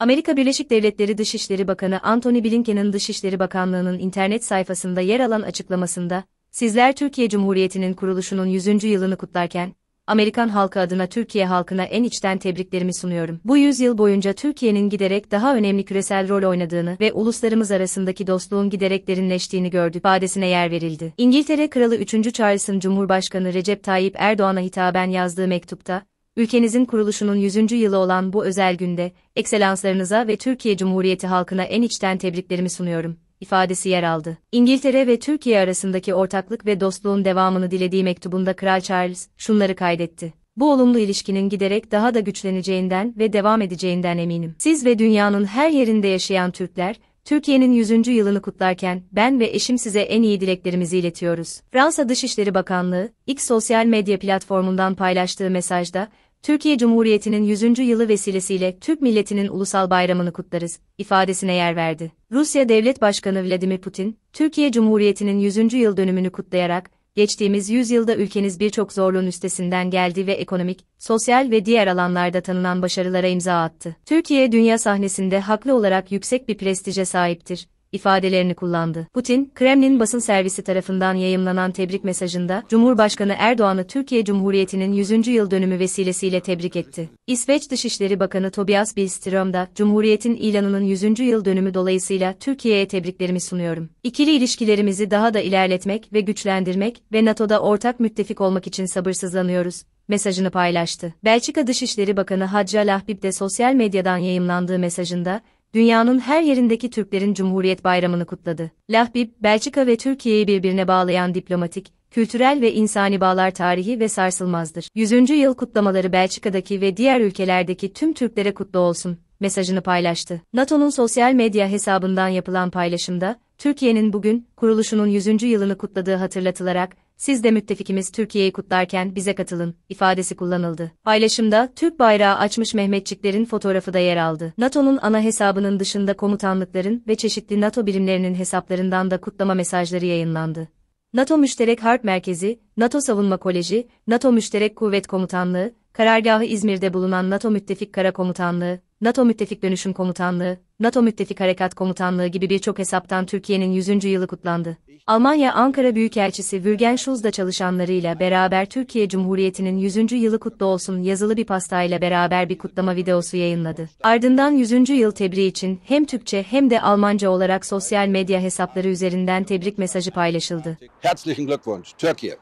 Amerika Birleşik Devletleri Dışişleri Bakanı Antony Blinken'ın Dışişleri Bakanlığı'nın internet sayfasında yer alan açıklamasında, sizler Türkiye Cumhuriyeti'nin kuruluşunun 100. yılını kutlarken, Amerikan halkı adına Türkiye halkına en içten tebriklerimi sunuyorum. Bu yüzyıl boyunca Türkiye'nin giderek daha önemli küresel rol oynadığını ve uluslarımız arasındaki dostluğun giderek derinleştiğini gördük. ifadesine yer verildi. İngiltere Kralı 3. Charles'ın Cumhurbaşkanı Recep Tayyip Erdoğan'a hitaben yazdığı mektupta, ülkenizin kuruluşunun 100. yılı olan bu özel günde, ekselanslarınıza ve Türkiye Cumhuriyeti halkına en içten tebriklerimi sunuyorum, ifadesi yer aldı. İngiltere ve Türkiye arasındaki ortaklık ve dostluğun devamını dilediği mektubunda Kral Charles, şunları kaydetti. Bu olumlu ilişkinin giderek daha da güçleneceğinden ve devam edeceğinden eminim. Siz ve dünyanın her yerinde yaşayan Türkler, Türkiye'nin 100. yılını kutlarken ben ve eşim size en iyi dileklerimizi iletiyoruz. Fransa Dışişleri Bakanlığı, X sosyal medya platformundan paylaştığı mesajda, Türkiye Cumhuriyeti'nin 100. yılı vesilesiyle Türk milletinin ulusal bayramını kutlarız, ifadesine yer verdi. Rusya Devlet Başkanı Vladimir Putin, Türkiye Cumhuriyeti'nin 100. yıl dönümünü kutlayarak, geçtiğimiz yüzyılda ülkeniz birçok zorluğun üstesinden geldi ve ekonomik, sosyal ve diğer alanlarda tanınan başarılara imza attı. Türkiye dünya sahnesinde haklı olarak yüksek bir prestije sahiptir ifadelerini kullandı. Putin, Kremlin basın servisi tarafından yayımlanan tebrik mesajında, Cumhurbaşkanı Erdoğan'ı Türkiye Cumhuriyeti'nin 100. yıl dönümü vesilesiyle tebrik etti. İsveç Dışişleri Bakanı Tobias Billström da, Cumhuriyet'in ilanının 100. yıl dönümü dolayısıyla Türkiye'ye tebriklerimi sunuyorum. İkili ilişkilerimizi daha da ilerletmek ve güçlendirmek ve NATO'da ortak müttefik olmak için sabırsızlanıyoruz, mesajını paylaştı. Belçika Dışişleri Bakanı Hacı Lahbib de sosyal medyadan yayımlandığı mesajında, dünyanın her yerindeki Türklerin Cumhuriyet Bayramı'nı kutladı. Lahbib, Belçika ve Türkiye'yi birbirine bağlayan diplomatik, kültürel ve insani bağlar tarihi ve sarsılmazdır. 100. yıl kutlamaları Belçika'daki ve diğer ülkelerdeki tüm Türklere kutlu olsun mesajını paylaştı. NATO'nun sosyal medya hesabından yapılan paylaşımda, Türkiye'nin bugün kuruluşunun 100. yılını kutladığı hatırlatılarak, siz de müttefikimiz Türkiye'yi kutlarken bize katılın ifadesi kullanıldı. Paylaşımda Türk bayrağı açmış Mehmetçiklerin fotoğrafı da yer aldı. NATO'nun ana hesabının dışında komutanlıkların ve çeşitli NATO birimlerinin hesaplarından da kutlama mesajları yayınlandı. NATO Müşterek Harp Merkezi, NATO Savunma Koleji, NATO Müşterek Kuvvet Komutanlığı, Karargahı İzmir'de bulunan NATO Müttefik Kara Komutanlığı, NATO Müttefik Dönüşüm Komutanlığı, NATO Müttefik Harekat Komutanlığı gibi birçok hesaptan Türkiye'nin 100. yılı kutlandı. Almanya Ankara Büyükelçisi Vürgen Schulz da çalışanlarıyla beraber Türkiye Cumhuriyeti'nin 100. yılı kutlu olsun yazılı bir pastayla beraber bir kutlama videosu yayınladı. Ardından 100. yıl tebriği için hem Türkçe hem de Almanca olarak sosyal medya hesapları üzerinden tebrik mesajı paylaşıldı. Herzlichen Glückwunsch, Türkiye.